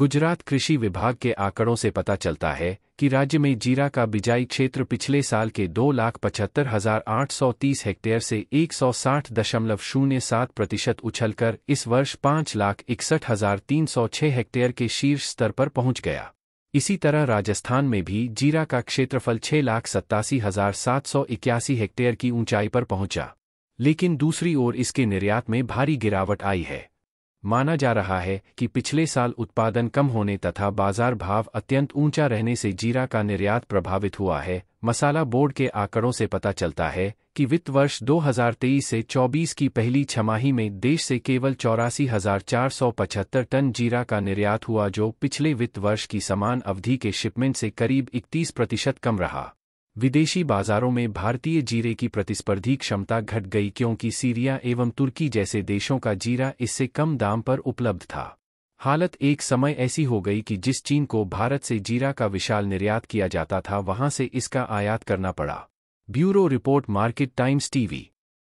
गुजरात कृषि विभाग के आंकड़ों से पता चलता है कि राज्य में जीरा का बिजाई क्षेत्र पिछले साल के दो लाख पचहत्तर हजार आठ सौ तीस हेक्टेयर से एक सौ साठ दशमलव शून्य सात प्रतिशत उछलकर इस वर्ष पाँच लाख इकसठ हजार तीन सौ छह हेक्टेयर के शीर्ष स्तर पर पहुंच गया इसी तरह राजस्थान में भी जीरा का क्षेत्रफल छह लाख सत्तासी हजार सात सौ इक्यासी हेक्टेयर की ऊंचाई पर पहुंचा लेकिन दूसरी ओर इसके निर्यात में भारी गिरावट आई है माना जा रहा है कि पिछले साल उत्पादन कम होने तथा बाजार भाव अत्यंत ऊंचा रहने से जीरा का निर्यात प्रभावित हुआ है मसाला बोर्ड के आंकड़ों से पता चलता है कि वित्त वर्ष 2023 से 24 की पहली छमाही में देश से केवल चौरासी टन जीरा का निर्यात हुआ जो पिछले वित्त वर्ष की समान अवधि के शिपमेंट से करीब इकतीस प्रतिशत कम रहा विदेशी बाजारों में भारतीय जीरे की प्रतिस्पर्धी क्षमता घट गई क्योंकि सीरिया एवं तुर्की जैसे देशों का जीरा इससे कम दाम पर उपलब्ध था हालत एक समय ऐसी हो गई कि जिस चीन को भारत से जीरा का विशाल निर्यात किया जाता था वहां से इसका आयात करना पड़ा bureau report Market Times TV